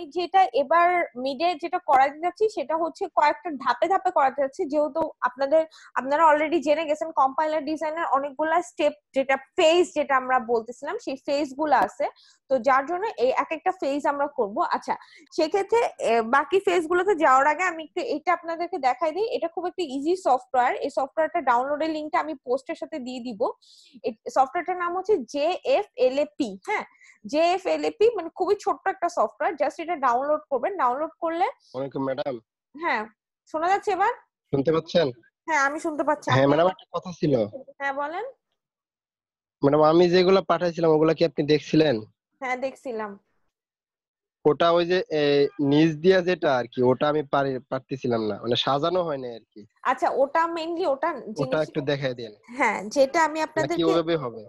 আমি যেটা এবার মিডে যেটা করাতে যাচ্ছি সেটা হচ্ছে কয়েকটা ধাপে ধাপে করাতে যাচ্ছি যেহেতু আপনাদের আপনারা অলরেডি জেনে গেছেন কম্পাইলার ডিজাইনের অনেকগুলো স্টেপ যেটা ফেজ যেটা আমরা বলতেছিলাম সেই ফেজ গুলো আছে তো যার জন্য এই এক একটা ফেজ আমরা করব আচ্ছা সেক্ষেত্রে বাকি ফেজ গুলোতে যাওয়ার আগে আমি একটু এটা আপনাদেরকে দেখাই দিই এটা খুব একটা ইজি সফটওয়্যার এই সফটওয়্যারটা ডাউনলোডের লিঙ্কটা আমি পোস্টের সাথে দিয়ে দিব সফটওয়্যারটার নাম হচ্ছে J F L A P হ্যাঁ J F L A P মানে খুবই ছোট্ট একটা সফটওয়্যার জাস্ট এটা ডাউনলোড করবেন ডাউনলোড করলে ওয়ালাইকুম ম্যাডাম হ্যাঁ শোনা যাচ্ছে এবার শুনতে পাচ্ছেন হ্যাঁ আমি শুনতে পাচ্ছি হ্যাঁ ম্যাডাম একটা কথা ছিল হ্যাঁ বলেন ম্যাডাম আমি যেগুলো পাঠাইছিলাম ওগুলা কি আপনি দেখছিলেন হ্যাঁ দেখছিলাম ওটা ওই যে নিজ দিয়া যেটা আর কি ওটা আমি পারি পারতেছিলাম না মানে সাজানো হয় না আর কি আচ্ছা ওটা মেইনলি ওটা ওটা একটু দেখাই দেন হ্যাঁ যেটা আমি আপনাদের কিভাবে হবে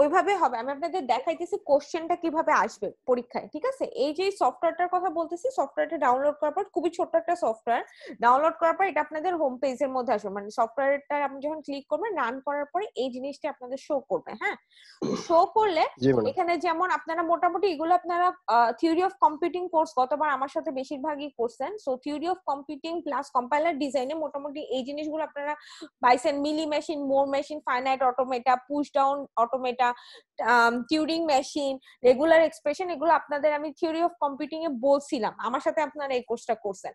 ওইভাবে হবে আমি আপনাদের দেখাইতেছি কোশ্চেনটা কিভাবে আসবে পরীক্ষায় ঠিক আছে এই যে সফটওয়্যারটার কথা বলতেছি সফটওয়্যারটা ডাউনলোড করার পর খুবই ছোট্ট একটা সফটওয়্যার ডাউনলোড করার পর এটা আপনাদের হোম পেজের মধ্যে আসবে মানে সফটওয়্যারটা আপনি যখন ক্লিক করবেন রান করার পরে এই জিনিসটা আপনাদের শো করবে হ্যাঁ শো করলে এখানে যেমন আপনারা মোটামুটি এগুলো আপনারা থিওরি অফ কম্পিউটিং কোর্স গতবার আমার সাথে বেশিরভাগই করছেন so theory of computing plus compiler ডিজাইনে মোটামুটি এই জিনিসগুলো আপনারা বাইসেন Mealy machine Moore machine finite automata push down automata data Turing machine regular expression এগুলো আপনাদের আমি থিওরি অফ কম্পিউটিং এ বলছিলাম আমার সাথে আপনারা এই কোর্সটা করছেন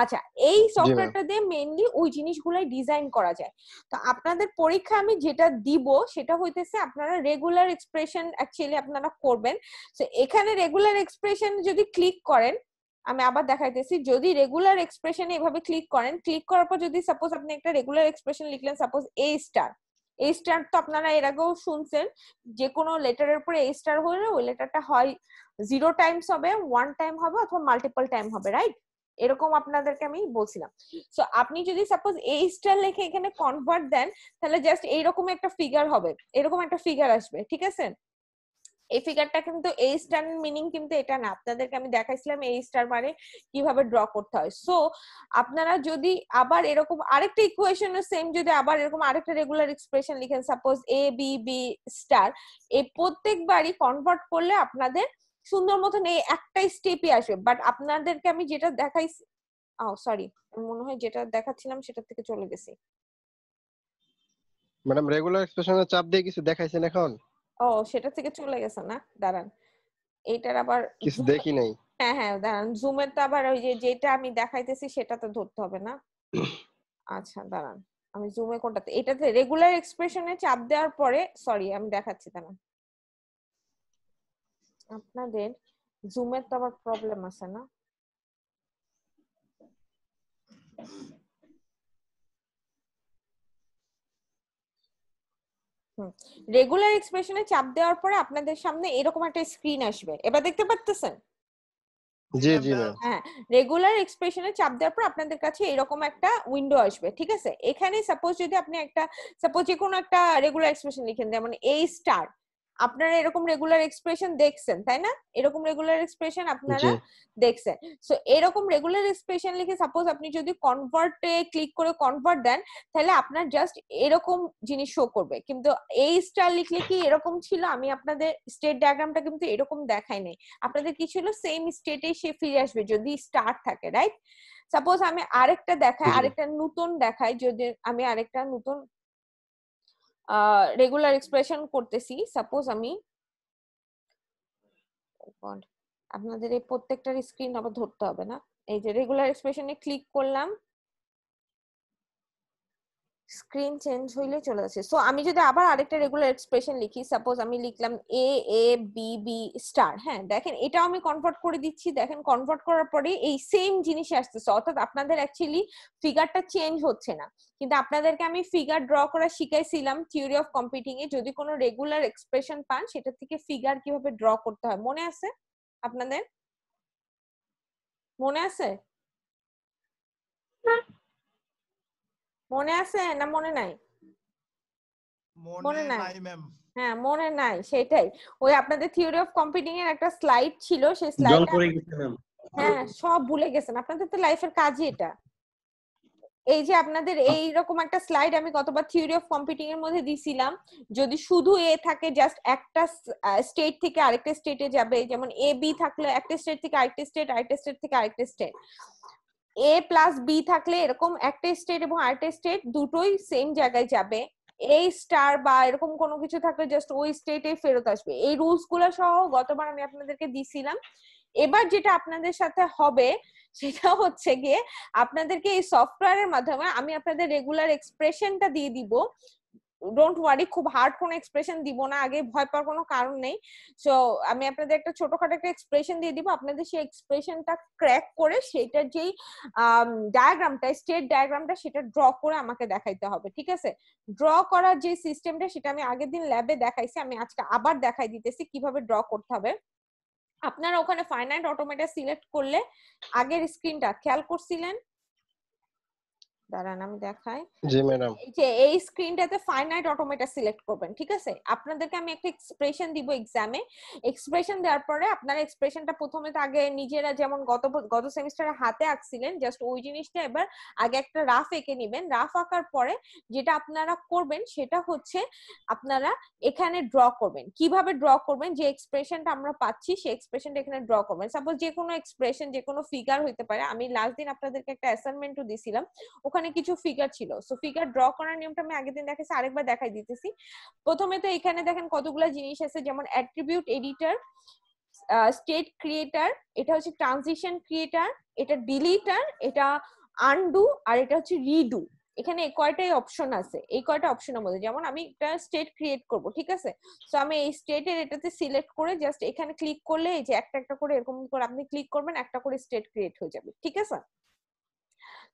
আচ্ছা এই সফটওয়্যারটা দিয়ে মেইনলি ওই জিনিসগুলাই ডিজাইন করা যায় তো আপনাদের পরীক্ষা আমি যেটা দিব সেটা হইতেছে আপনারা রেগুলার এক্সপ্রেশন অ্যাকচুয়ালি আপনারা করবেন তো এখানে রেগুলার এক্সপ্রেশন যদি ক্লিক করেন আমি আবার দেখাইতেছি যদি রেগুলার এক্সপ্রেশন এভাবে ক্লিক করেন ক্লিক করার পর যদি সাপোজ আপনি একটা রেগুলার এক্সপ্রেশন লিখলেন সাপোজ এ স্টার এই স্টার তো আপনারা এর আগেও শুনছেন যে কোনো লেটারের উপরে এই স্টার হলে ওই লেটারটা হয় জিরো টাইমস হবে ওয়ান টাইম হবে অথবা মাল্টিপল টাইম হবে রাইট এরকম আপনাদেরকে আমি বলছিলাম সো আপনি যদি সাপোজ এই স্টার লেখে এখানে কনভার্ট দেন তাহলে জাস্ট এইরকম একটা ফিগার হবে এরকম একটা ফিগার আসবে ঠিক আছে এই ফিগারটা কিন্তু এই স্টার মিনিং কিন্তু এটা না আপনাদেরকে আমি দেখাইছিলাম এই স্টার মানে কিভাবে ড্র করতে হয় সো আপনারা যদি আবার এরকম আরেকটা ইকুয়েশন সেম যদি আবার এরকম আরেকটা রেগুলার এক্সপ্রেশন লিখেন suppose A B B star এই প্রত্যেকবারই কনভার্ট করলে আপনাদের সুন্দর মতন এই একটাই স্টেপই আসবে বাট আপনাদেরকে আমি যেটা দেখাই ও সরি মনে হয় যেটা দেখাচ্ছিলাম সেটা থেকে চলে গেছি ম্যাডাম রেগুলার এক্সপ্রেশনের চাপ দিয়ে কিছু দেখাইছেন এখন ও সেটা থেকে চলে গেছে না দাঁড়ান এইটার আবার কিছু দেখি নাই হ্যাঁ হ্যাঁ দাঁড়ান জুমের তো আবার ওই যে যেটা আমি দেখাইতেছি সেটা তো ধরতে হবে না আচ্ছা দাঁড়ান আমি জুমে কোনটাতে এটাতে রেগুলার এক্সপ্রেশনে চাপ দেওয়ার পরে সরি আমি দেখাচ্ছি দাঁড়ান আপনাদের জুমের তো আবার প্রবলেম আছে না রেগুলার এক্সপ্রেশনে চাপ দেওয়ার পরে আপনাদের সামনে এরকম একটা স্ক্রিন আসবে এবার দেখতে পাচ্ছেন জি জি হ্যাঁ রেগুলার এক্সপ্রেশনে চাপ দেওয়ার পর আপনাদের কাছে এরকম একটা উইন্ডো আসবে ঠিক আছে এখানে সাপোজ যদি আপনি একটা সাপোজ যে কোনো একটা রেগুলার এক্সপ্রেশন লিখেন যেমন এই স্টার আপনারা এরকম রেগুলার এক্সপ্রেশন দেখছেন তাই না এরকম রেগুলার এক্সপ্রেশন আপনারা দেখছেন সো এরকম রেগুলার এক্সপ্রেশন লিখে সাপোজ আপনি যদি কনভার্টে ক্লিক করে কনভার্ট দেন তাহলে আপনার জাস্ট এরকম জিনিস শো করবে কিন্তু এই স্টার লিখলে কি এরকম ছিল আমি আপনাদের স্টেট ডায়াগ্রামটা কিন্তু এরকম দেখাই নাই আপনাদের কি ছিল সেম স্টেটে সে ফিরে আসবে যদি স্টার থাকে রাইট সাপোজ আমি আরেকটা দেখাই আরেকটা নতুন দেখাই যদি আমি আরেকটা নতুন রেগুলার এক্সপ্রেশন করতেছি সাপোজ আমি oh আপনাদের এই প্রত্যেকটার স্ক্রিন আবার ধরতে হবে না এই যে রেগুলার এক্সপ্রেশনে ক্লিক করলাম স্ক্রিন চেঞ্জ হইলে চলে আসে সো আমি যদি আবার আরেকটা রেগুলার এক্সপ্রেশন লিখি সাপোজ আমি লিখলাম A A B B star হ্যাঁ দেখেন এটাও আমি কনভার্ট করে দিচ্ছি দেখেন কনভার্ট করার পরে এই সেম জিনিস আসতেছে অর্থাৎ আপনাদের অ্যাকচুয়ালি ফিগারটা চেঞ্জ হচ্ছে না কিন্তু আপনাদেরকে আমি ফিগার ড্র করা শিখাইছিলাম থিওরি অফ কম্পিউটিং এ যদি কোনো রেগুলার এক্সপ্রেশন পান সেটা থেকে ফিগার কিভাবে ড্র করতে হয় মনে আছে আপনাদের মনে আছে মনে আছে না মনে নাই মনে নাই ম্যাম হ্যাঁ মনে নাই সেটাই ওই আপনাদের থিওরি অফ কম্পিউটিং এর একটা স্লাইড ছিল সেই স্লাইড হ্যাঁ সব ভুলে গেছেন আপনাদের তো লাইফের কাজই এটা এই যে আপনাদের এই রকম একটা স্লাইড আমি কতবার থিওরি অফ কম্পিউটিং এর মধ্যে দিছিলাম যদি শুধু এ থাকে জাস্ট একটা স্টেট থেকে আরেকটা স্টেটে যাবে যেমন এ বি থাকলো একটা স্টেট থেকে আরেকটা স্টেট আরেকটা স্টেট থেকে আরেকটা স্টেট এ প্লাস বি থাকলে এরকম একটা স্টেট এবং আরেকটা স্টেট দুটোই সেম জায়গায় যাবে এই স্টার বা এরকম কোনো কিছু থাকলে জাস্ট ওই স্টেটে ফেরত আসবে এই রুলস গুলো সহ গতবার আমি আপনাদেরকে দিছিলাম এবার যেটা আপনাদের সাথে হবে সেটা হচ্ছে গিয়ে আপনাদেরকে এই সফটওয়্যারের মাধ্যমে আমি আপনাদের রেগুলার এক্সপ্রেশনটা দিয়ে দিব ডোন্ট ওয়ারি খুব হার্ড কোনো এক্সপ্রেশন দিব না আগে ভয় পাওয়ার কোনো কারণ নেই সো আমি আপনাদের একটা ছোটখাটো একটা এক্সপ্রেশন দিয়ে দিব আপনাদের সেই এক্সপ্রেশনটা ক্র্যাক করে সেইটার যেই ডায়াগ্রামটা স্টেট ডায়াগ্রামটা সেটা ড্র করে আমাকে দেখাইতে হবে ঠিক আছে ড্র করার যে সিস্টেমটা সেটা আমি আগের দিন ল্যাবে দেখাইছি আমি আজকে আবার দেখাই দিতেছি কিভাবে ড্র করতে হবে আপনারা ওখানে ফাইনাইট অটোমেটা সিলেক্ট করলে আগের স্ক্রিনটা খেয়াল করছিলেন দাঁড়ান আমি দেখাই জি ম্যাডাম যে এই স্ক্রিনটাতে ফাইনাইট অটোমেটা সিলেক্ট করবেন ঠিক আছে আপনাদেরকে আমি একটা এক্সপ্রেশন দিব এক্সামে এক্সপ্রেশন দেওয়ার পরে আপনারা এক্সপ্রেশনটা প্রথমে আগে নিজেরা যেমন গত গত সেমিস্টারে হাতে আঁকছিলেন জাস্ট ওই জিনিসটা এবার আগে একটা রাফ এঁকে নেবেন রাফ আঁকার পরে যেটা আপনারা করবেন সেটা হচ্ছে আপনারা এখানে ড্র করবেন কিভাবে ড্র করবেন যে এক্সপ্রেশনটা আমরা পাচ্ছি সেই এক্সপ্রেশনটা এখানে ড্র করবেন সাপোজ যে কোনো এক্সপ্রেশন যে কোনো ফিগার হইতে পারে আমি লাস্ট দিন আপনাদেরকে একটা অ্যাসাইনমেন্টও দিছিলাম ওখানে ওখানে কিছু ফিগার ছিল সো ফিগার ড্র করার নিয়মটা আমি আগের দিন দেখাইছি আরেকবার দেখাই দিতেছি প্রথমে তো এখানে দেখেন কতগুলো জিনিস আছে যেমন অ্যাট্রিবিউট এডিটর স্টেট ক্রিয়েটার এটা হচ্ছে ট্রানজিশন ক্রিয়েটার এটা ডিলিটার এটা আনডু আর এটা হচ্ছে রিডু এখানে কয়টাই অপশন আছে এই কয়টা অপশনের মধ্যে যেমন আমি একটা স্টেট ক্রিয়েট করব ঠিক আছে তো আমি এই স্টেটের এটাতে সিলেক্ট করে জাস্ট এখানে ক্লিক করলে এই যে একটা একটা করে এরকম করে আপনি ক্লিক করবেন একটা করে স্টেট ক্রিয়েট হয়ে যাবে ঠিক আছে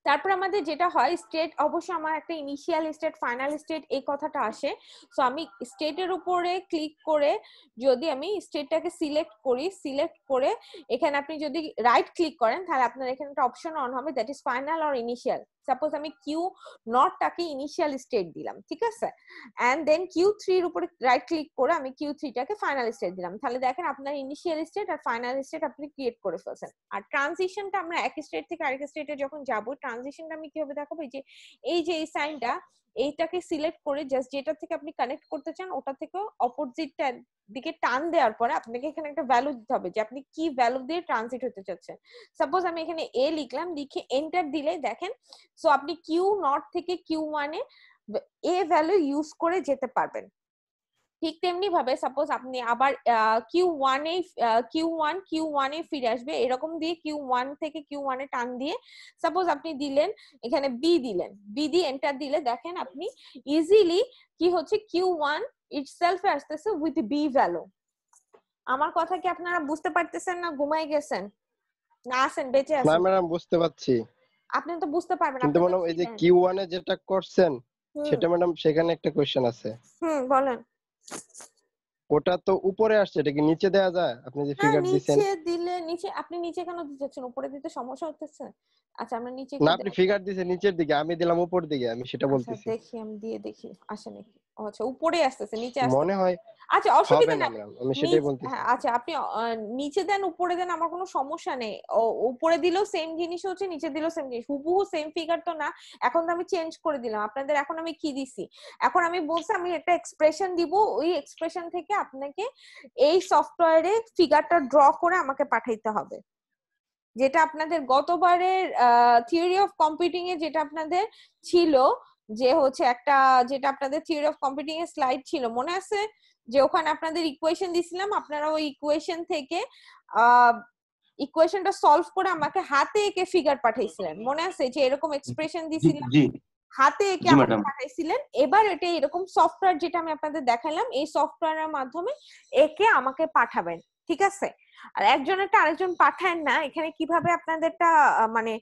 তারপর আমাদের যেটা হয় স্টেট অবশ্যই আমার একটা ইনিশিয়াল স্টেট ফাইনাল স্টেট এই কথাটা আসে সো আমি স্টেটের উপরে ক্লিক করে যদি আমি স্টেটটাকে সিলেক্ট করি সিলেক্ট করে এখানে আপনি যদি রাইট ক্লিক করেন তাহলে আপনার এখানে একটা অপশন অন হবে that is final or initial suppose আমি কিউ নটটাকে ইনিশিয়াল স্টেট দিলাম ঠিক আছে অ্যান্ড দেন কিউ থ্রির উপরে রাইট ক্লিক করে আমি কিউ থ্রিটাকে ফাইনাল স্টেট দিলাম তাহলে দেখেন আপনার ইনিশিয়াল স্টেট আর ফাইনাল স্টেট আপনি ক্রিয়েট করে ফেলছেন আর ট্রানজিশনটা আমরা এক স্টেট থেকে আরেক স্টেটে যখন যাব ট্রানজিশনটা আমি কিভাবে দেখাবো যে এই যে এই সাইনটা এইটাকে সিলেক্ট করে জাস্ট যেটা থেকে আপনি কানেক্ট করতে চান ওটা থেকে অপোজিট দিকে টান দেওয়ার পরে আপনাকে এখানে একটা ভ্যালু দিতে হবে যে আপনি কি ভ্যালু দিয়ে ট্রানজিট হতে চাচ্ছেন সাপোজ আমি এখানে এ লিখলাম লিখে এন্টার দিলে দেখেন সো আপনি কিউ নট থেকে কিউ ওয়ানে এ ভ্যালু ইউজ করে যেতে পারবেন ঠিক তেমনি ভাবে সাপোজ আপনি আবার কিউ ওয়ান এ কিউ ওয়ান কিউ ওয়ান এ ফিরে আসবে এরকম দিয়ে কিউ ওয়ান থেকে কিউ ওয়ান এ টান দিয়ে সাপোজ আপনি দিলেন এখানে বি দিলেন বি দিয়ে এন্টার দিলে দেখেন আপনি ইজিলি কি হচ্ছে কিউ ওয়ান এ আসতেছে উইথ বি ভ্যালু আমার কথা কি আপনারা বুঝতে পারতেছেন না ঘুমাই গেছেন না আছেন বেঁচে আছেন না ম্যাডাম বুঝতে পারছি আপনি তো বুঝতে পারবেন কিন্তু ম্যাডাম এই যে কিউ ওয়ানে যেটা করছেন সেটা ম্যাডাম সেখানে একটা কোশ্চেন আছে হুম বলেন ওটা তো উপরে আসছে এটা কি নিচে দেয়া যায় আপনি যে ফিগার দিবেন নিচে দিলে নিচে আপনি নিচে কেন দিচ্ছেন উপরে দিতে সমস্যা হচ্ছে আচ্ছা আমরা নিচে না আপনি ফিগার দিছেন নিচের দিকে আমি দিলাম উপর দিকে আমি সেটা আচ্ছা, বলতেছি দেখি আমি দিয়ে দেখি আসে নাকি আচ্ছা উপরে আসতেছে নিচে আসছে মনে হয় আচ্ছা অসুবিধা না আমি সেটাই বলতেছি হ্যাঁ, আচ্ছা আপনি নিচে দেন উপরে দেন আমার কোনো সমস্যা নেই উপরে দিলেও সেম জিনিস হচ্ছে নিচে দিলেও সেম জিনিস হুবহু সেম ফিগার তো না এখন তো আমি চেঞ্জ করে দিলাম আপনাদের এখন আমি কি দিছি এখন আমি বলছি আমি একটা এক্সপ্রেশন দিব ওই এক্সপ্রেশন থেকে আপনাকে এই সফটওয়্যারে ফিগারটা ড্র করে আমাকে পাঠাইতে হবে যেটা আপনাদের গতবারের থিওরি অফ কম্পিউটিং এ যেটা আপনাদের ছিল যে হচ্ছে একটা যেটা আপনাদের থিওরি অফ কম্পিউটিং এর স্লাইড ছিল মনে আছে যে ওখানে আপনাদের ইকুয়েশন দিছিলাম আপনারা ওই ইকুয়েশন থেকে ইকুয়েশনটা সলভ করে আমাকে হাতে এঁকে ফিগার পাঠাইছিলেন মনে আছে যে এরকম এক্সপ্রেশন দিছিলাম হাতে এঁকে আমাকে পাঠাইছিলেন এবার এটা এরকম সফটওয়্যার যেটা আমি আপনাদের দেখালাম এই সফটওয়্যারের মাধ্যমে একে আমাকে পাঠাবেন ঠিক আছে আর একজনেরটা আরেকজন পাঠায় না এখানে কিভাবে আপনাদেরটা মানে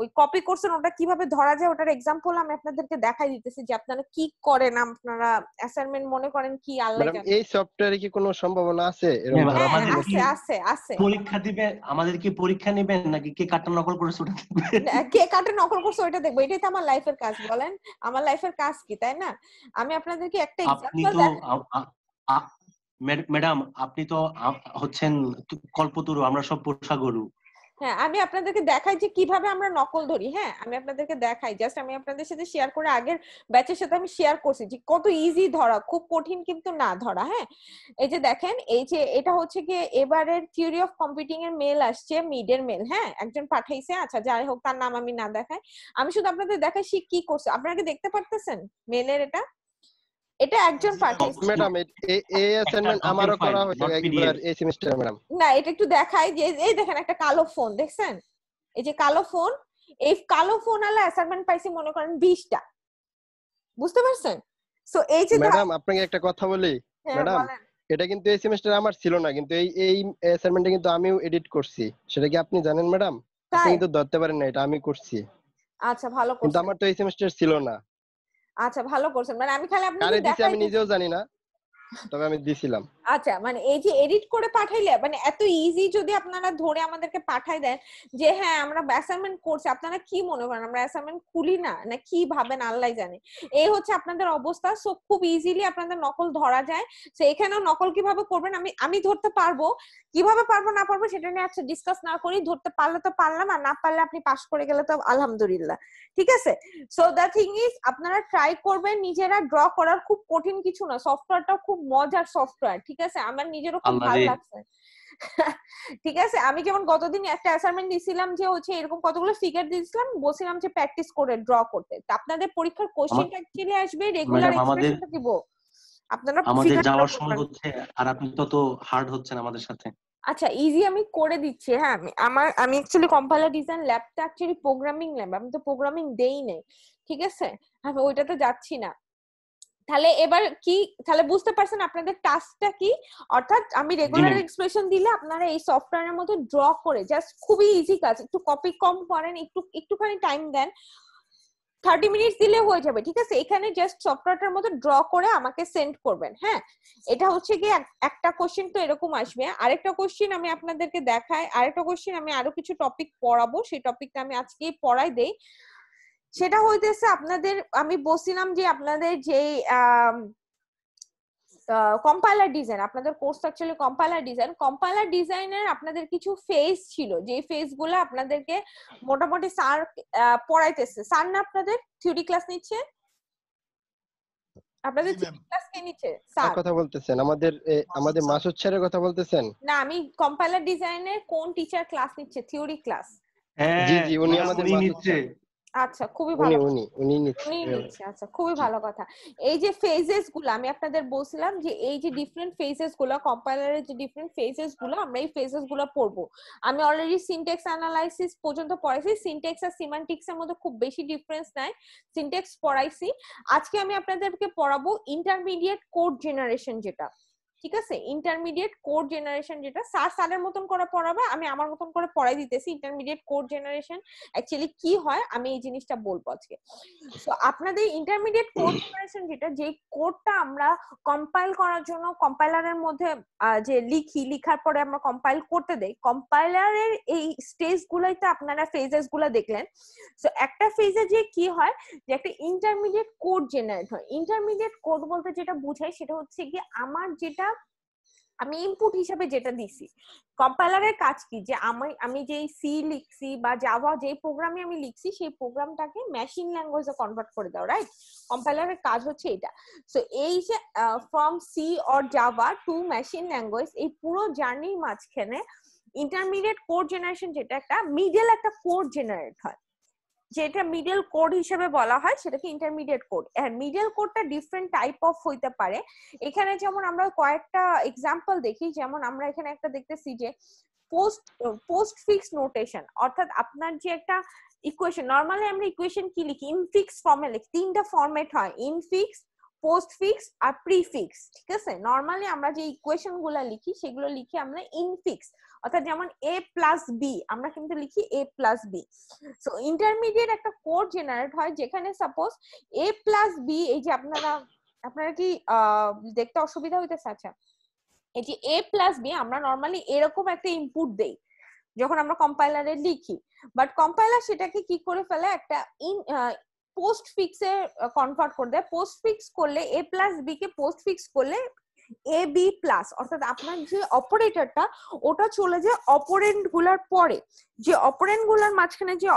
ওই কপি করছেন ওটা কিভাবে ধরা যায় ওটার এক্সাম্পল আমি আপনাদেরকে দেখাই দিতেছি যে আপনারা কি করেন আপনারা অ্যাসাইনমেন্ট মনে করেন কি আল্লাহ জানে এই সফটওয়্যারে কি কোনো সম্ভাবনা আছে হ্যাঁ, আছে আছে আছে পরীক্ষা দিবে আমাদের কি পরীক্ষা নেবেন নাকি কে কাটা নকল করে ওটা কে কাটা নকল করছে ওটা দেখবো এটাই তো আমার লাইফের কাজ বলেন আমার লাইফের কাজ কি তাই না আমি আপনাদেরকে একটা এক্সাম্পল ম্যাডাম আপনি তো হচ্ছেন কল্পতরু আমরা সব পোষা গরু হ্যাঁ আমি আপনাদেরকে দেখাই যে কিভাবে আমরা নকল ধরি হ্যাঁ আমি আপনাদেরকে দেখাই জাস্ট আমি আপনাদের সাথে শেয়ার করে আগের ব্যাচের সাথে আমি শেয়ার করছি যে কত ইজি ধরা খুব কঠিন কিন্তু না ধরা হ্যাঁ এই যে দেখেন এই যে এটা হচ্ছে কি এবারের থিওরি অফ কম্পিউটিং এর মেল আসছে মিডের মেল হ্যাঁ একজন পাঠাইছে আচ্ছা যাই হোক তার নাম আমি না দেখাই আমি শুধু আপনাদের দেখাই সে কি করছে আপনারা কি দেখতে পারতেছেন মেলের এটা এটা একজন ম্যাডাম এই অ্যাসাইনমেন্ট আমারও করা হয়েছে একবার এই সেমিস্টারে ম্যাডাম না এটা একটু দেখাই যে এই দেখেন একটা কালো ফোন দেখছেন এই যে কালো ফোন এই কালো ফোন আলা অ্যাসাইনমেন্ট পাইছি মনে করেন 20টা বুঝতে পারছেন সো এই যে ম্যাডাম আপনাকে একটা কথা বলি ম্যাডাম এটা কিন্তু এই সেমিস্টারে আমার ছিল না কিন্তু এই এই অ্যাসাইনমেন্টটা কিন্তু আমিও এডিট করছি সেটা কি আপনি জানেন ম্যাডাম আপনি কিন্তু ধরতে পারেন না এটা আমি করছি আচ্ছা ভালো কিন্তু আমার তো এই সেমিস্টার ছিল না আচ্ছা ভালো করছেন মানে আমি খালি আপনাকে দেখাই আমি নিজেও জানি না তবে আমি দিছিলাম আচ্ছা মানে এই যে এডিট করে পাঠাইলে মানে এত ইজি যদি আপনারা ধরে আমাদেরকে পাঠাই দেন যে হ্যাঁ আমরা অ্যাসাইনমেন্ট করছি আপনারা কি মনে করেন আমরা অ্যাসাইনমেন্ট খুলি না না কি ভাবেন আল্লাহ জানে এই হচ্ছে আপনাদের অবস্থা সো খুব ইজিলি আপনাদের নকল ধরা যায় সো এখানেও নকল কিভাবে করবেন আমি আমি ধরতে পারবো কিভাবে পারবো না পারবো সেটা নিয়ে আচ্ছা ডিসকাস না করি ধরতে পারলে তো পারলাম আর না পারলে আপনি পাস করে গেলে তো আলহামদুলিল্লাহ ঠিক আছে সো দ্য থিং ইজ আপনারা ট্রাই করবেন নিজেরা ড্র করার খুব কঠিন কিছু না সফটওয়্যারটা খুব খুব মজার সফটওয়্যার ঠিক আছে আমার নিজেরও খুব ভালো লাগছে ঠিক আছে আমি যেমন গতদিন একটা অ্যাসাইনমেন্ট দিছিলাম যে হচ্ছে এরকম কতগুলো ফিগার দিয়েছিলাম বলছিলাম যে প্র্যাকটিস করে ড্র করতে আপনাদের পরীক্ষার কোশ্চেন অ্যাকচুয়ালি আসবে রেগুলার এক্সপ্রেশনটা দিব আপনারা আমাদের যাওয়ার সময় হচ্ছে আর আপনি তত হার্ড হচ্ছেন আমাদের সাথে আচ্ছা ইজি আমি করে দিচ্ছি হ্যাঁ আমি আমার আমি অ্যাকচুয়ালি কম্পাইলার ডিজাইন ল্যাবটা एक्चुअली প্রোগ্রামিং ল্যাব আমি তো প্রোগ্রামিং দেই নাই ঠিক আছে আমি ওইটাতে যাচ্ছি না তাহলে এবার কি তাহলে বুঝতে পারছেন আপনাদের টাস্কটা কি অর্থাৎ আমি রেগুলার এক্সপ্রেশন দিলে আপনারা এই সফটওয়্যারের মধ্যে ড্র করে জাস্ট খুবই ইজি কাজ একটু কপি কম করেন একটু একটুখানি টাইম দেন থার্টি মিনিটস দিলে হয়ে যাবে ঠিক আছে এখানে জাস্ট সফটওয়্যারটার মতো ড্র করে আমাকে সেন্ড করবেন হ্যাঁ এটা হচ্ছে কি একটা কোশ্চেন তো এরকম আসবে আরেকটা কোশ্চেন আমি আপনাদেরকে দেখাই আরেকটা কোশ্চেন আমি আরো কিছু টপিক পড়াবো সেই টপিকটা আমি আজকেই পড়াই দেই সেটা হইতেছে আপনাদের আমি বসিলাম যে আপনাদের যে কম্পাইলার ডিজাইন আপনাদের course actually compiler design compiler ডিজাইনের আপনাদের কিছু ফেজ ছিল যে ফেজগুলো আপনাদেরকে মোটামুটি স্যার পড়াইতেছে স্যার না আপনাদের থিওরি ক্লাস নিচ্ছে আপনাদের থিওরি ক্লাস কে নিচ্ছে স্যার কথা বলতেছেন আমাদের আমাদের মাস স্যারের কথা বলতেছেন না আমি কম্পাইলার ডিজাইনের কোন টিচার ক্লাস নিচ্ছে থিওরি ক্লাস হ্যাঁ জি জি উনি আমাদের মাসুদ আচ্ছা খুবই ভালো উনি উনি নিচ্ছে আচ্ছা খুবই ভালো কথা এই যে ফেজেস গুলো আমি আপনাদের বলছিলাম যে এই যে ডিফারেন্ট ফেজেস গুলো কম্পাইলারের যে ডিফারেন্ট ফেজেস গুলো আমরা এই ফেজেস গুলো পড়বো আমি অলরেডি সিনটেক্স অ্যানালাইসিস পর্যন্ত পড়াইছি সিনটেক্স আর সিমান্টিক্স এর মধ্যে খুব বেশি ডিফারেন্স নাই সিনটেক্স পড়াইছি আজকে আমি আপনাদেরকে পড়াবো ইন্টারমিডিয়েট কোড জেনারেশন যেটা ঠিক আছে ইন্টারমিডিয়েট কোর জেনারেশন যেটা সার সালের মতন করে পড়াবে আমি আমার মতন করে পড়াই দিতেছি ইন্টারমিডিয়েট কোর জেনারেশন অ্যাকচুয়ালি কি হয় আমি এই জিনিসটা বলবো আজকে তো আপনাদের ইন্টারমিডিয়েট কোর্ট জেনারেশন যেটা যে কোডটা আমরা কম্পাইল করার জন্য কম্পাইলারের মধ্যে যে লিখি লিখার পরে আমরা কম্পাইল করতে দেই কম্পাইলারের এই স্টেজ গুলাইতে তো আপনারা ফেজেস গুলা দেখলেন তো একটা ফেজে যে কি হয় যে একটা ইন্টারমিডিয়েট কোড জেনারেট হয় ইন্টারমিডিয়েট কোড বলতে যেটা বুঝাই সেটা হচ্ছে কি আমার যেটা আমি ইনপুট হিসাবে যেটা দিছি কম্পাইলারের কাজ কি যে আমি আমি যেই সি লিখছি বা জাভা যেই প্রোগ্রামে আমি লিখছি সেই প্রোগ্রামটাকে মেশিন ল্যাঙ্গুয়েজে কনভার্ট করে দাও রাইট কম্পাইলারের কাজ হচ্ছে এটা সো এই যে from C or Java to machine language এই পুরো জার্নির মাঝখানে ইন্টারমিডিয়েট কোড জেনারেশন যেটা একটা মিডল একটা কোড জেনারেট হয় যেটা মিডিয়াল কোড হিসেবে বলা হয় সেটাকে ইন্টারমিডিয়েট কোড আর মিডিয়াল কোডটা ডিফারেন্ট টাইপ অফ হইতে পারে এখানে যেমন আমরা কয়েকটা এক্সাম্পল দেখি যেমন আমরা এখানে একটা দেখতেছি যে পোস্ট পোস্ট ফিক্স নোটেশন অর্থাৎ আপনার যে একটা ইকুয়েশন নর্মালি আমরা ইকুয়েশন কি লিখি ইনফিক্স ফর্মে লিখি তিনটা ফর্মেট হয় ইনফিক্স পোস্টফিক্স আর প্রিফিক্স ঠিক আছে নর্মালি আমরা যে ইকুয়েশন গুলো লিখি সেগুলো লিখি আমরা ইনফিক্স অর্থাৎ যেমন এ প্লাস বি আমরা কিন্তু লিখি A plus B so intermediate একটা কোড জেনারেট হয় যেখানে সাপোজ এ প্লাস বি এই যে আপনারা আপনারা কি দেখতে অসুবিধা হইতেছে আচ্ছা এই যে এ প্লাস বি আমরা নর্মালি এরকম একটা ইনপুট দেই যখন আমরা কম্পাইলারে লিখি বাট কম্পাইলার সেটাকে কি করে ফেলে একটা পোস্ট ফিক্সে কনভার্ট করে দেয় পোস্ট ফিক্স করলে এ প্লাস বি কে পোস্ট ফিক্স করলে এ বি প্লাস অর্থাৎ আপনার যে অপারেটরটা ওটা চলে যায় অপোরেন্ট গুলার পরে যে অপোরেন্ট গুলার মাঝখানে যে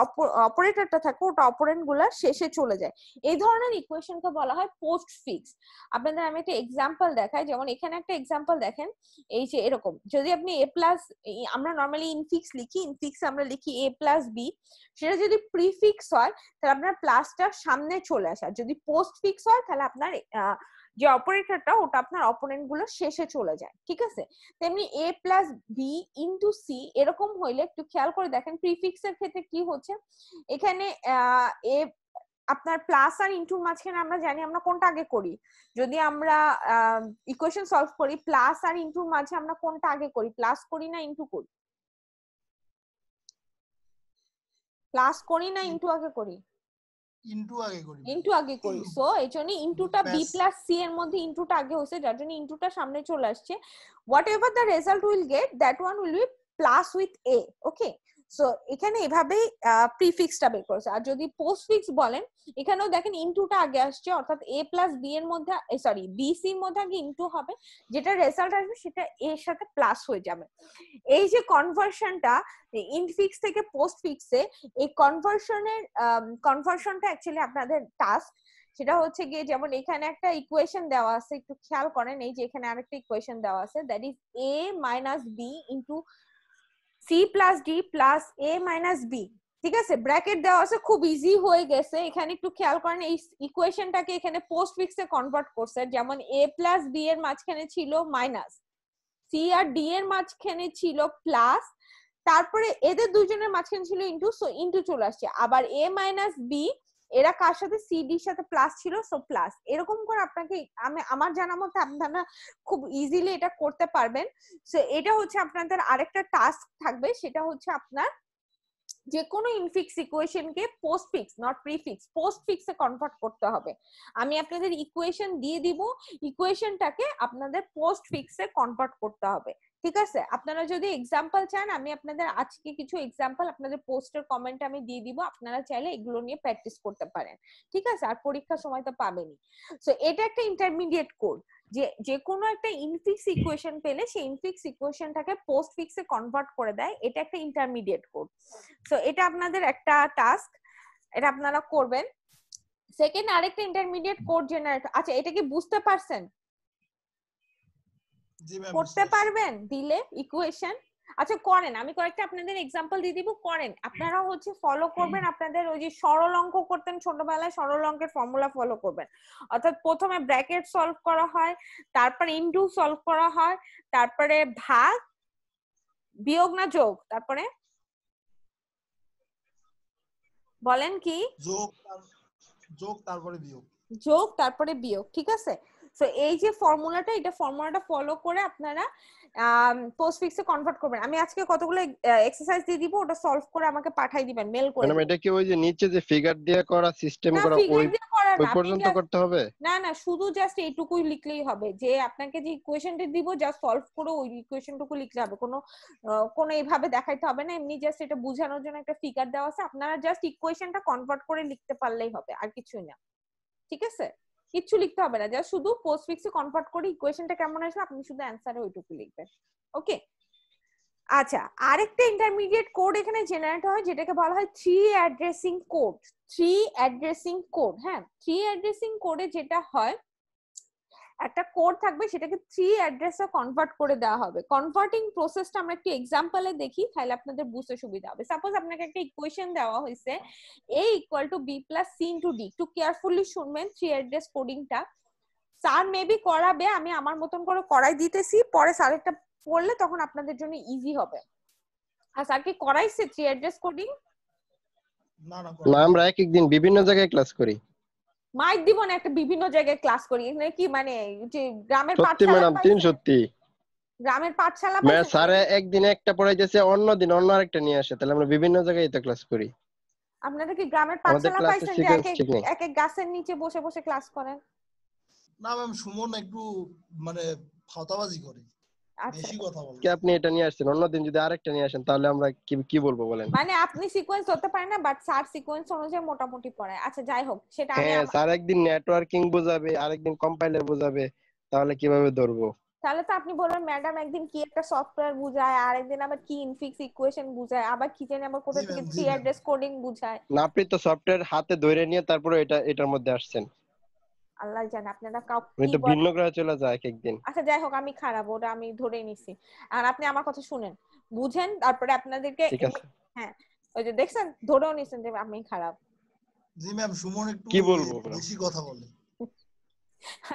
অপারেটরটা থাকে ওটা অপোরেন্ট গুলার শেষে চলে যায় এই ধরনের ইকুয়েশনকে বলা হয় পোস্ট ফিক্স আপনাদের আমি একটা এক্সাম্পল দেখাই যেমন এখানে একটা এক্সাম্পল দেখেন এই যে এরকম যদি আপনি এ প্লাস আমরা নর্মালি ইনফিক্স লিখি ইনফিক্স আমরা লিখি এ প্লাস বি সেটা যদি প্রিফিক্স হয় তাহলে আপনার প্লাসটা সামনে চলে আসে আর যদি পোস্ট ফিক্স হয় তাহলে আপনার যে অপারেটরটা ওটা আপনার অপোনেন্ট গুলো শেষে চলে যায় ঠিক আছে তেমনি A plus B into C এরকম হইলে একটু খেয়াল করে দেখেন প্রিফিক্স এর ক্ষেত্রে কি হচ্ছে এখানে এ আপনার প্লাস আর ইনটুর মাঝখানে আমরা জানি আমরা কোনটা আগে করি যদি আমরা ইকুয়েশন সলভ করি প্লাস আর ইনটুর মাঝে আমরা কোনটা আগে করি প্লাস করি না ইনটু করি প্লাস করি না ইনটু আগে করি ইনটু আগে করি সো এই জন্য ইনটুটা বি প্লাস সি এর মধ্যে ইনটুটা আগে হয়েছে যার জন্য ইনটুটা সামনে চলে আসছে whatever the result will get that one will be plus with A okay so এখানে এভাবেই প্রিফিক্সটা বের করেছে আর যদি পোস্টফিক্স বলেন এখানেও দেখেন ইনটুটা আগে আসছে অর্থাৎ এ প্লাস বি এর মধ্যে সরি বি সির মধ্যে আগে ইনটু হবে যেটা রেজাল্ট আসবে সেটা এর সাথে প্লাস হয়ে যাবে এই যে কনভার্সনটা ইনফিক্স থেকে পোস্টফিক্সে এই কনভার্সনের কনভার্সনটা অ্যাকচুয়ালি আপনাদের টাস্ক সেটা হচ্ছে গিয়ে যেমন এখানে একটা ইকুয়েশন দেওয়া আছে একটু খেয়াল করেন এই যে এখানে আরেকটা ইকুয়েশন দেওয়া আছে that is A minus B into C plus D plus A minus B ঠিক আছে ব্র্যাকেট দেওয়া আছে খুব ইজি হয়ে গেছে এখানে একটু খেয়াল করেন এই ইকুয়েশনটাকে এখানে পোস্ট ফিক্সে কনভার্ট করছে যেমন এ প্লাস বি এর মাঝখানে ছিল মাইনাস সি আর ডি এর মাঝখানে ছিল প্লাস তারপরে এদের দুজনের মাঝখানে ছিল ইন্টু সো ইন্টু চলে আসছে আবার এ মাইনাস বি এরা কার সাথে সিডির সাথে প্লাস ছিল সো প্লাস এরকম করে আপনাকে আমি আমার জানা মতে আপনারা খুব ইজিলি এটা করতে পারবেন সো এটা হচ্ছে আপনাদের আরেকটা টাস্ক থাকবে সেটা হচ্ছে আপনার যে কোনো infix postfix not prefix ফিক্সে কনভার্ট করতে হবে আমি আপনাদের ইকুয়েশন দিয়ে দিব ইকুয়েশনটাকে আপনাদের পোস্ট ফিক্সে কনভার্ট করতে হবে ঠিক আছে আপনারা যদি এক্সাম্পল চান আমি আপনাদের আজকে কিছু এক্সাম্পল আপনাদের পোস্টের কমেন্ট আমি দিয়ে দিব আপনারা চাইলে এগুলো নিয়ে প্র্যাকটিস করতে পারেন ঠিক আছে আর পরীক্ষার সময় তো পাবেনি সো এটা একটা ইন্টারমিডিয়েট কোড যে যে কোনো একটা ইনফিক্স ইকুয়েশন পেলে সেই ইনফিক্স ইকুয়েশনটাকে পোস্ট ফিক্সে কনভার্ট করে দেয় এটা একটা ইন্টারমিডিয়েট কোড সো এটা আপনাদের একটা টাস্ক এটা আপনারা করবেন সেকেন্ড আরেকটা ইন্টারমিডিয়েট কোড জেনারেট আচ্ছা এটা কি বুঝতে পারছেন করতে পারবেন দিলে ইকুয়েশন আচ্ছা করেন আমি কয়েকটা আপনাদের এক্সাম্পল দিয়ে দিব করেন আপনারা হচ্ছে ফলো করবেন আপনাদের ওই যে সরল অঙ্ক করতেন ছোটবেলায় সরল অঙ্কের ফর্মুলা ফলো করবেন অর্থাৎ প্রথমে ব্র্যাকেট সলভ করা হয় তারপরে ইনটু সলভ করা হয় তারপরে ভাগ বিয়োগ না যোগ তারপরে বলেন কি যোগ যোগ তারপরে বিয়োগ যোগ তারপরে বিয়োগ ঠিক আছে সো এই যে ফর্মুলাটা এটা ফর্মুলাটা ফলো করে আপনারা পোস্ট ফিক্সে কনভার্ট করবেন আমি আজকে কতগুলো এক্সারসাইজ দিয়ে দিব ওটা সলভ করে আমাকে পাঠাই দিবেন মেল করে ম্যাডাম এটা কি ওই যে নিচে যে ফিগার দিয়ে করা সিস্টেম করা ওই ওই পর্যন্ত করতে হবে না না শুধু জাস্ট এইটুকুই লিখলেই হবে যে আপনাকে যে ইকুয়েশনটা দিব জাস্ট সলভ করে ওই ইকুয়েশনটুকু লিখলে হবে কোনো কোনো এইভাবে দেখাইতে হবে না এমনি জাস্ট এটা বোঝানোর জন্য একটা ফিগার দেওয়া আছে আপনারা জাস্ট ইকুয়েশনটা কনভার্ট করে লিখতে পারলেই হবে আর কিছুই না ঠিক আছে কিচ্ছু লিখতে হবে না যা শুধু পোস্টফিক্সে কনভার্ট করে ইকুয়েশনটা কেমন আসবে আপনি শুধু অ্যান্সারে ওইটুকু লিখবেন ওকে আচ্ছা আরেকটা ইন্টারমিডিয়েট কোড এখানে জেনারেট হয় যেটাকে বলা হয় three addressing code three addressing code হ্যাঁ থ্রি অ্যাড্রেসিং কোডে যেটা হয় একটা কোড থাকবে সেটাকে থ্রি অ্যাড্রেসে কনভার্ট করে দেওয়া হবে কনভার্টিং প্রসেসটা আমরা একটু এক্সাম্পলে দেখি তাহলে আপনাদের বুঝতে সুবিধা হবে সাপোজ আপনাকে একটা ইকুয়েশন দেওয়া হয়েছে A equal to B plus C into D একটু কেয়ারফুলি শুনবেন থ্রি অ্যাড্রেস কোডিংটা স্যার মেবি করাবে আমি আমার মতন করে করাই দিতেছি পরে স্যার একটা পড়লে তখন আপনাদের জন্য ইজি হবে আর স্যার কি করাইছে থ্রি অ্যাড্রেস কোডিং না আমরা এক একদিন বিভিন্ন জায়গায় ক্লাস করি মাইক দিব না একটা বিভিন্ন জায়গায় ক্লাস করি এখানে কি মানে যে গ্রামের পাঠশালা তিন সত্যি গ্রামের পাঠশালা মানে স্যারে একদিন একটা পড়াইতেছে অন্য দিন অন্য আরেকটা নিয়ে আসে তাহলে আমরা বিভিন্ন জায়গায় এটা ক্লাস করি আপনারা কি গ্রামের পাঠশালা পাইছেন যে এক এক গাছের নিচে বসে বসে ক্লাস করেন না ম্যাম সুমন একটু মানে ফাতাবাজি করে আচ্ছা। বেশি কথা বলেন কি আপনি এটা নিয়ে আসছেন অন্যদিন যদি আরেকটা নিয়ে আসেন তাহলে আমরা কি কি বলবো বলেন মানে আপনি সিকোয়েন্স হতে পারেন না বাট স্যার সিকোয়েন্স অনুযায়ী মোটামুটি পড়ায় আচ্ছা যাই হোক সেটা হ্যাঁ স্যার একদিন নেটওয়ার্কিং বোঝাবে আরেকদিন কম্পাইলার বোঝাবে তাহলে কিভাবে ধরবো তাহলে তো আপনি বলবেন ম্যাডাম একদিন কি একটা সফটওয়্যার বুঝায় আর একদিন আবার কি ইনফিক্স ইকুয়েশন বুঝায় আবার কি জানি আবার কোথা থেকে থ্রি অ্যাড্রেস কোডিং বুঝায় না আপনি তো সফটওয়্যার হাতে ধরে নিয়ে তারপরে এটা এটার মধ্যে আসছেন আল্লাহ জানে আপনারা কাউকে তো ভিন্ন গ্রহে চলে যায় একদিন আচ্ছা যাই হোক আমি খারাপ ওটা আমি ধরেই নিছি আর আপনি আমার কথা শুনেন বুঝেন তারপরে আপনাদেরকে ঠিক আছে হ্যাঁ ওই যে দেখছেন ধরেও নিছেন যে আমি খারাপ জি ম্যাম সুমন একটু কি বলবো বেশি কথা বলে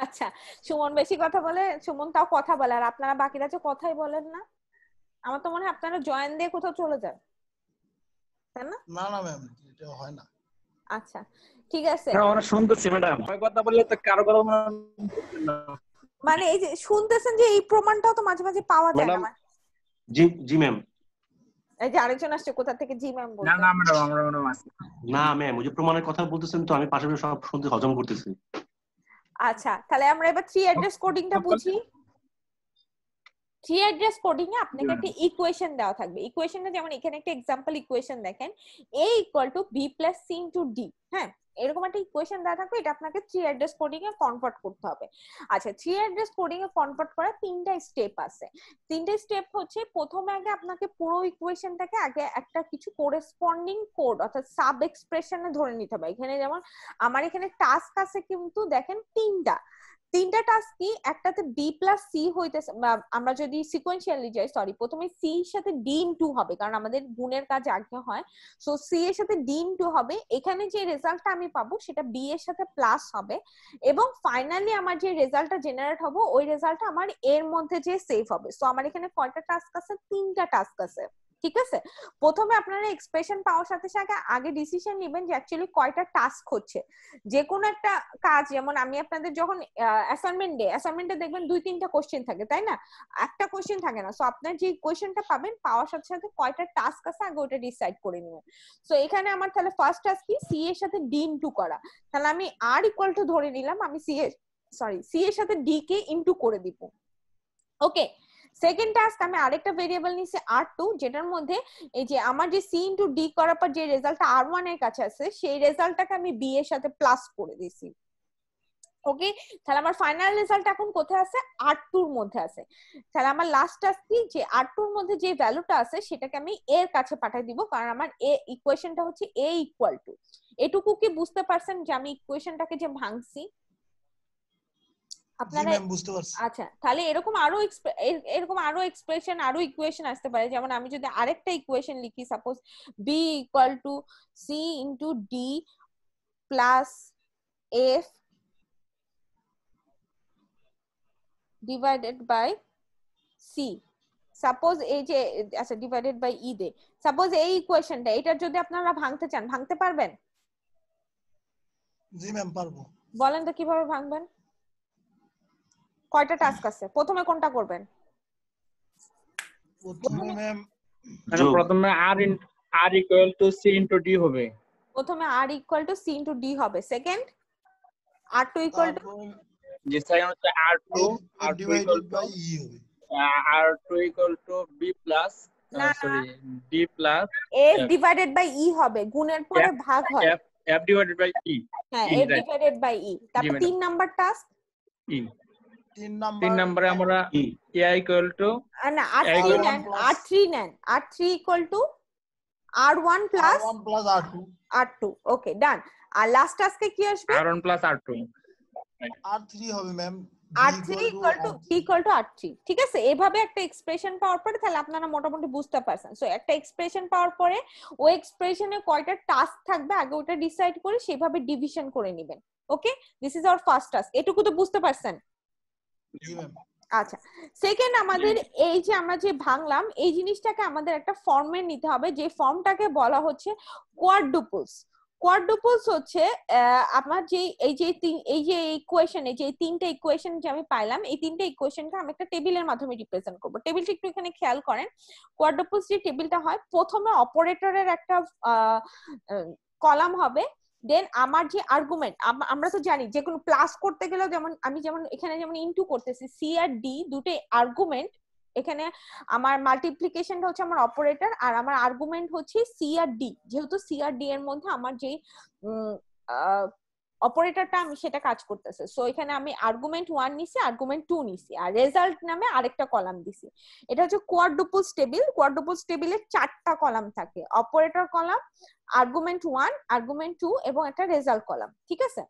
আচ্ছা সুমন বেশি কথা বলে সুমন তাও কথা বলে আর আপনারা বাকিরা যে কথাই বলেন না আমার তো মনে হয় আপনারা জয়েন দিয়ে কোথাও চলে যান তাই না না না ম্যাম এটা হয় না আচ্ছা ঠিক আছে হ্যাঁ, অনেক সুন্দর ম্যাডাম কথা বললে তো কারো কারো মানে এই যে শুনতেছেন যে এই প্রমাণটাও তো মাঝে মাঝে পাওয়া যায় না জি জি ম্যাম এই যে আরেকজন আসছে কোথা থেকে জি ম্যাম বলছেন না না ম্যাডাম আমরা ম্যাডাম আসছি না ম্যাম ওই যে প্রমাণের কথা বলতেছেন তো আমি পাশে সব শুনতে হজম করতেছি আচ্ছা তাহলে আমরা এবার থ্রি অ্যাড্রেস কোডিংটা বুঝি থ্রি অ্যাড্রেস কোডিং এ আপনাকে একটা ইকুয়েশন দেওয়া থাকবে ইকুয়েশনটা যেমন এখানে একটা এক্সাম্পল ইকুয়েশন দেখেন a equal to B plus C into D হ্যাঁ এরকম একটা ইকুয়েশন দেওয়া থাকবে এটা আপনাকে থ্রি অ্যাড্রেস কোডিং এ কনভার্ট করতে হবে আচ্ছা থ্রি অ্যাড্রেস কোডিং এ কনভার্ট করার তিনটা স্টেপ আছে তিনটা স্টেপ হচ্ছে প্রথমে আগে আপনাকে পুরো ইকুয়েশনটাকে আগে একটা কিছু করেসপন্ডিং কোড অর্থাৎ সাব এক্সপ্রেশনে ধরে নিতে হবে এখানে যেমন আমার এখানে টাস্ক আছে কিন্তু দেখেন তিনটা তিনটা টাস্ক কি একটাতে বি প্লাস সি হইতেছে আমরা যদি সিকোয়েন্সিয়ালি যাই সরি প্রথমে সি এর সাথে ডি টু হবে কারণ আমাদের গুণের কাজ আগে হয় সো সি এর সাথে ডি টু হবে এখানে যে রেজাল্টটা আমি পাবো সেটা বি এর সাথে প্লাস হবে এবং ফাইনালি আমার যে রেজাল্টটা জেনারেট হবে ওই রেজাল্টটা আমার এর মধ্যে যে সেভ হবে সো আমার এখানে কয়টা টাস্ক আছে তিনটা টাস্ক আছে ঠিক আছে প্রথমে আপনারা এক্সপ্রেশন পাওয়ার সাথে সাথে আগে ডিসিশন নেবেন যে অ্যাকচুয়ালি কয়টা টাস্ক হচ্ছে যে কোনো একটা কাজ যেমন আমি আপনাদের যখন অ্যাসাইনমেন্ট ডে অ্যাসাইনমেন্টে দেখবেন দুই তিনটা কোশ্চেন থাকে তাই না একটা কোশ্চেন থাকে না সো আপনার যে কোশ্চেনটা পাবেন পাওয়ার সাথে সাথে কয়টা টাস্ক আছে আগে ওটা ডিসাইড করে নেবেন সো এখানে আমার তাহলে ফার্স্ট টাস্ক কি সি এর সাথে ডি ইনটু করা তাহলে আমি আর ইকুয়াল টু ধরে নিলাম আমি সি এর সরি সি এর সাথে ডি কে ইনটু করে দিব ওকে সেকেন্ড টাস্ক আমি আরেকটা ভেরিয়েবল নিছি আর টু যেটার মধ্যে এই যে আমার যে সি ইন্টু ডি করার পর যে রেজাল্টটা আর ওয়ান এর কাছে আছে সেই রেজাল্টটাকে আমি বি এর সাথে প্লাস করে দিছি ওকে তাহলে আমার ফাইনাল রেজাল্ট এখন কোথায় আছে আর টুর মধ্যে আছে তাহলে আমার লাস্ট টাস্ক কি যে আর টুর মধ্যে যে ভ্যালুটা আছে সেটাকে আমি এর কাছে পাঠিয়ে দিব কারণ আমার এ ইকুয়েশনটা হচ্ছে এ ইকুয়াল টু এটুকু কি বুঝতে পারছেন যে আমি ইকুয়েশনটাকে যে ভাঙছি আপনারা বুঝতে পারছি আচ্ছা তাহলে এরকম আরো এরকম আরো এক্সপ্রেশন আরো ইকুয়েশন আসতে পারে যেমন আমি যদি আরেকটা ইকুয়েশন লিখি suppose B equal to C into D plus F divided by C suppose এই যে আচ্ছা ডিভাইডেড বাই ই দে সাপোজ এই ইকুয়েশনটা এটা যদি আপনারা ভাঙতে চান ভাঙতে পারবেন জি ম্যাম পারবো বলেন তো কিভাবে ভাঙবেন কয়টা টাস্ক আছে প্রথমে কোনটা করবেন প্রথমে প্রথমে আর R equal to C into D হবে প্রথমে R equal to C into D হবে second R two equal to যে সেকেন্ড হচ্ছে R two R two equal to R two equal to B plus sorry D plus F divided by E হবে গুণের পরে ভাগ হয় F divided by ই হ্যাঁ F divided by ই তারপর তিন নাম্বার টাস্ক তিন নাম্বার তিন নম্বরে আমরা a ইকুয়াল টু না r3 নেন r3 নেন r3 equal to r1 plus r1 plus r2 r2 okay done আর লাস্ট আজকে কি আসবে ওয়ান প্লাস আর r3 হবে ma'am r3 to g equal to r3 ঠিক আছে এভাবে একটা এক্সপ্রেশন পাওয়ার পরে তাহলে আপনারা মোটামুটি বুঝতে পারছেন সো একটা এক্সপ্রেশন পাওয়ার পরে ওই এক্সপ্রেশনে কয়টা টাস্ক থাকবে আগে ওটা ডিসাইড করে সেভাবে ডিভিশন করে নেবেন okay this is our first task এটুকু তো বুঝতে পারছেন আচ্ছা সেকেন্ড আমাদের এই যে আমরা যে ভাঙলাম এই জিনিসটাকে আমাদের একটা ফর্মে নিতে হবে যে ফর্মটাকে বলা হচ্ছে কোয়াডুপলস কোয়াড্রুপলস হচ্ছে আমার যে এই যে এই যে ইকুয়েশন এই যে তিনটে ইকুয়েশন যে আমি পাইলাম এই তিনটে ইকুয়েশনকে আমি একটা টেবিলের মাধ্যমে রিপ্রেজেন্ট করব টেবিলটা একটু এখানে খেয়াল করেন কোয়াড্রুপলস যে টেবিলটা হয় প্রথমে অপারেটরের একটা কলাম হবে দেন আমার যে আর্গুমেন্ট আমরা তো জানি যে কোনো প্লাস করতে গেলেও যেমন আমি যেমন এখানে যেমন ইনটু করতেছি সি আর ডি দুটোই আর্গুমেন্ট এখানে আমার মাল্টিপ্লিকেশনটা হচ্ছে আমার অপারেটর আর আমার আর্গুমেন্ট হচ্ছে সি আর ডি যেহেতু সি আর ডি এর মধ্যে আমার যেই অপারেটরটা আমি সেটা কাজ করতেছে সো এখানে আমি আর্গুমেন্ট ওয়ান নিছি আর্গুমেন্ট টু নিছি আর রেজাল্ট নামে আরেকটা কলাম দিছি এটা হচ্ছে কোয়াড্রুপল স্টেবিল কোয়াড্রুপল টেবিলে চারটা কলাম থাকে operator column argument one argument two এবং একটা রেজাল্ট কলাম ঠিক আছে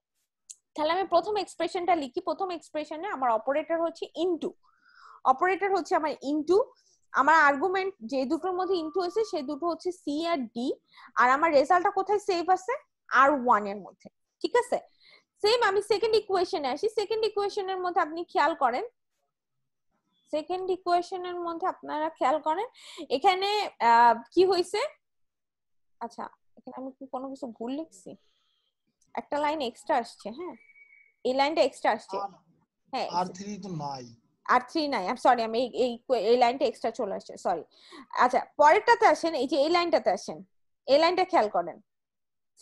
তাহলে আমি প্রথম এক্সপ্রেশনটা লিখি প্রথম এক্সপ্রেশনে আমার অপারেটর হচ্ছে ইনটু অপারেটর হচ্ছে আমার ইনটু আমার আর্গুমেন্ট যে দুটোর মধ্যে ইনটু হয়েছে সে দুটো হচ্ছে সি আর ডি আর আমার রেজাল্টটা কোথায় সেভ আছে আর ওয়ান এর মধ্যে ঠিক আছে সেম আমি সেকেন্ড ইকুয়েশনে আসি সেকেন্ড ইকুয়েশনের মধ্যে আপনি খেয়াল করেন সেকেন্ড ইকুয়েশনের মধ্যে আপনারা খেয়াল করেন এখানে কি হয়েছে আচ্ছা এখানে আমি কি কোনো কিছু ভুল লিখছি একটা লাইন এক্সট্রা আসছে হ্যাঁ এই লাইনটা এক্সট্রা আসছে হ্যাঁ আর থ্রি তো নাই আর 3 নাই আই সরি আমি এই এই লাইনটা এক্সট্রা চলে আসছে সরি আচ্ছা পরেরটাতে আসেন এই যে এই লাইনটাতে আসেন এই লাইনটা খেয়াল করেন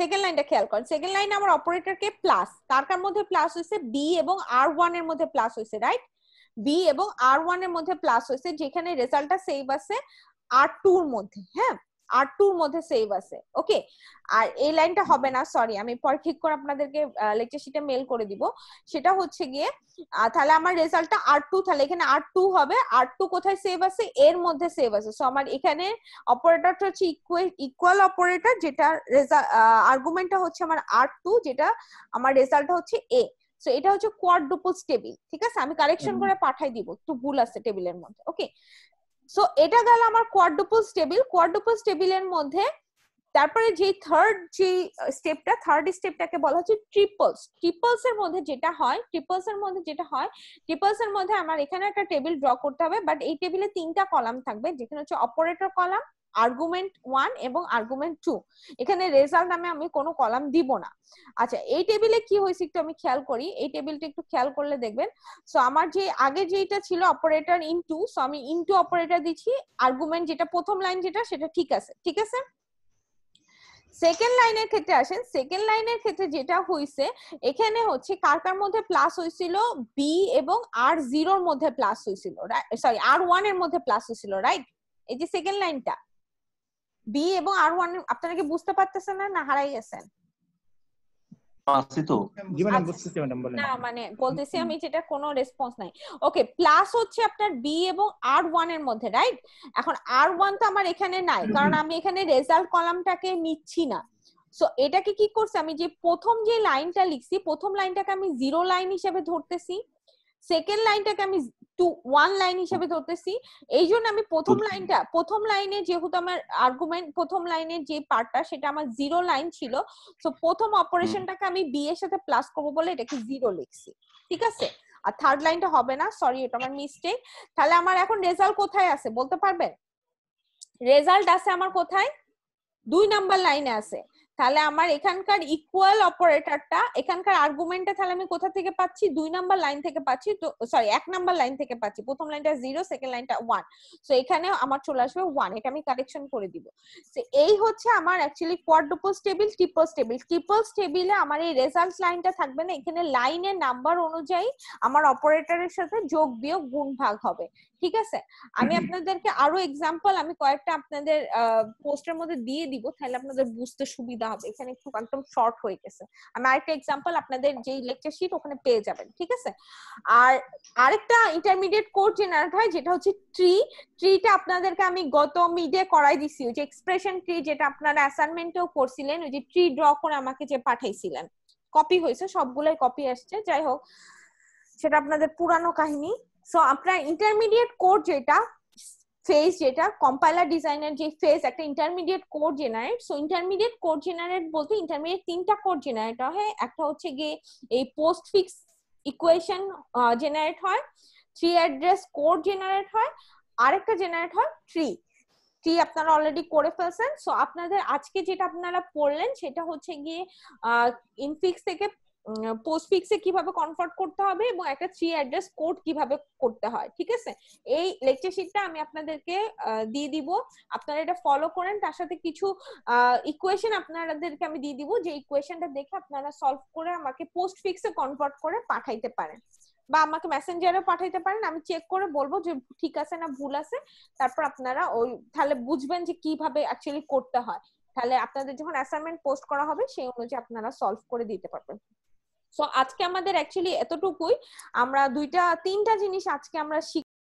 সেকেন্ড লাইনটা খেয়াল করেন সেকেন্ড লাইনে আমার অপারেটর কে প্লাস তার কার মধ্যে প্লাস হয়েছে বি এবং আর ওয়ান এর মধ্যে প্লাস হয়েছে রাইট বি এবং আর ওয়ান এর মধ্যে প্লাস হয়েছে যেখানে রেজাল্টটা সেভ আছে আর টুর মধ্যে হ্যাঁ আর টুর মধ্যে সেভ আছে ওকে আর এই লাইনটা হবে না সরি আমি পর ঠিক করে আপনাদেরকে লেকচার শিটে মেল করে দিব সেটা হচ্ছে গিয়ে তাহলে আমার রেজাল্টটা আর টু তাহলে এখানে আর টু হবে আর টু কোথায় সেভ আছে এর মধ্যে সেভ আছে সো আমার এখানে অপারেটরটা হচ্ছে ইকুয়াল ইকুয়াল অপারেটর যেটা আর্গুমেন্টটা হচ্ছে আমার আর টু যেটা আমার রেজাল্টটা হচ্ছে এ সো এটা হচ্ছে কোয়াড্রুপলস টেবিল ঠিক আছে আমি কারেকশন করে পাঠাই দিব একটু ভুল আছে টেবিলের মধ্যে ওকে সো এটা গেল আমার কোয়াড্রুপল স্টেবিল কোয়াড্রুপল স্টেবিলের মধ্যে তারপরে যে থার্ড যে স্টেপটা থার্ড স্টেপটাকে বলা হচ্ছে ট্রিপলস ট্রিপলস এর মধ্যে যেটা হয় ট্রিপলস এর মধ্যে যেটা হয় ট্রিপলস এর মধ্যে আমার এখানে একটা টেবিল ড্র করতে হবে বাট এই টেবিলে তিনটা কলাম থাকবে যেখানে হচ্ছে অপারেটর কলাম আর্গুমেন্ট ওয়ান এবং আর্গুমেন্ট টু এখানে রেজাল্ট নামে আমি কোনো কলাম দিব না আচ্ছা এই টেবিলে কি হয়েছে একটু আমি খেয়াল করি এই টেবিলটা একটু খেয়াল করলে দেখবেন সো আমার যে আগে যেটা ছিল অপারেটর ইনটু সো আমি টু অপারেটর দিচ্ছি আর্গুমেন্ট যেটা প্রথম লাইন যেটা সেটা ঠিক আছে ঠিক আছে সেকেন্ড লাইনের ক্ষেত্রে আসেন সেকেন্ড লাইনের ক্ষেত্রে যেটা হইছে এখানে হচ্ছে কার কার মধ্যে প্লাস হইছিল বি এবং আর জিরোর মধ্যে প্লাস হইছিল সরি আর ওয়ান এর মধ্যে প্লাস হইছিল রাইট এই যে সেকেন্ড লাইনটা বি এবং আর ওয়ান আপনারা কি বুঝতে পারতেছেন না না হারাই গেছেন আচ্ছা। না মানে বলতেছি আমি যেটা কোনো রেসপন্স নাই ওকে প্লাস হচ্ছে আপনার এবং আর ওয়ান এর মধ্যে রাইট এখন আর ওয়ান তো আমার এখানে নাই কারণ আমি এখানে রেজাল্ট কলামটাকে নিচ্ছি না সো এটাকে কি করছে আমি যে প্রথম যে লাইনটা লিখছি প্রথম লাইনটাকে আমি জিরো লাইন হিসেবে ধরতেছি সেকেন্ড লাইনটাকে আমি টু ওয়ান লাইন হিসেবে ধরতেছি এই জন্য আমি প্রথম লাইনটা প্রথম লাইনে যেহেতু আমার আর্গুমেন্ট প্রথম লাইনের যে পার্টটা সেটা আমার জিরো লাইন ছিল তো প্রথম অপারেশনটাকে আমি বি এর সাথে প্লাস করবো বলে এটাকে জিরো লিখছি ঠিক আছে আর থার্ড লাইনটা হবে না সরি এটা আমার মিস্টেক তাহলে আমার এখন রেজাল্ট কোথায় আছে বলতে পারবেন রেজাল্ট আছে আমার কোথায় দুই নাম্বার লাইনে আছে তাহলে আমার এখানকার ইকুয়াল অপারেটরটা এখানকার আর্গুমেন্টটা তাহলে আমি কোথা থেকে পাচ্ছি দুই নাম্বার লাইন থেকে পাচ্ছি তো সরি এক নাম্বার লাইন থেকে পাচ্ছি প্রথম লাইনটা জিরো সেকেন্ড লাইনটা ওয়ান সো এখানে আমার চলে আসবে ওয়ান এটা আমি কারেকশন করে দিব এই হচ্ছে আমার actually quadruple table triple table triple টেবিলে আমার এই রেজাল্ট লাইনটা থাকবে না এখানে লাইনের নাম্বার অনুযায়ী আমার অপারেটরের সাথে যোগ বিয়োগ গুণ ভাগ হবে ঠিক আছে আমি আপনাদেরকে আরো এক্সাম্পল আমি কয়েকটা আপনাদের পোস্টের মধ্যে দিয়ে দিব তাহলে আপনাদের বুঝতে সুবিধা হবে এখানে একটু একদম শর্ট হয়ে গেছে আমি আরেকটা এক্সাম্পল আপনাদের যেই লেকচার শিট ওখানে পেয়ে যাবেন ঠিক আছে আর আরেকটা ইন্টারমিডিয়েট কোর্স জেনারেট হয় যেটা হচ্ছে ট্রি ট্রিটা আপনাদেরকে আমি গত মিডে করাই দিছি ওই যে এক্সপ্রেশন ট্রি যেটা আপনারা অ্যাসাইনমেন্টেও করছিলেন ওই যে ট্রি ড্র করে আমাকে যে পাঠাইছিলেন কপি হয়েছে সবগুলাই কপি আসছে যাই হোক সেটা আপনাদের পুরানো কাহিনী সো আপনার ইন্টারমিডিয়েট কোড যেটা ফেজ যেটা কম্পাইলার ডিজাইনের যে ফেজ একটা intermediate code generate so intermediate code generate বলতে ইন্টারমিডিয়েট তিনটা কোড জেনারেট হয় একটা হচ্ছে গিয়ে এই পোস্ট ফিক্স ইকুয়েশন জেনারেট হয় থ্রি অ্যাড্রেস কোড জেনারেট হয় আরেকটা জেনারেট হয় ট্রি ট্রি আপনারা অলরেডি করে ফেলছেন সো আপনাদের আজকে যেটা আপনারা পড়লেন সেটা হচ্ছে গিয়ে ইনফিক্স থেকে পোস্টফিক্সে কিভাবে কনভার্ট করতে হবে এবং একটা থ্রি অ্যাড্রেস কোড কিভাবে করতে হয় ঠিক আছে এই লেকচার শিটটা আমি আপনাদেরকে দিয়ে দিব আপনারা এটা ফলো করেন তার সাথে কিছু ইকুয়েশন আপনাদেরকে আমি দিয়ে দিব যে ইকুয়েশনটা দেখে আপনারা সলভ করে আমাকে পোস্টফিক্সে কনভার্ট করে পাঠাইতে পারেন বা আমাকে মেসেঞ্জারে পাঠাইতে পারেন আমি চেক করে বলবো যে ঠিক আছে না ভুল আছে তারপর আপনারা ওই তাহলে বুঝবেন যে কিভাবে অ্যাকচুয়ালি করতে হয় তাহলে আপনাদের যখন অ্যাসাইনমেন্ট পোস্ট করা হবে সেই অনুযায়ী আপনারা সলভ করে দিতে পারবেন সো আজকে আমাদের অ্যাকচুয়ালি এতটুকুই আমরা দুইটা তিনটা জিনিস আজকে আমরা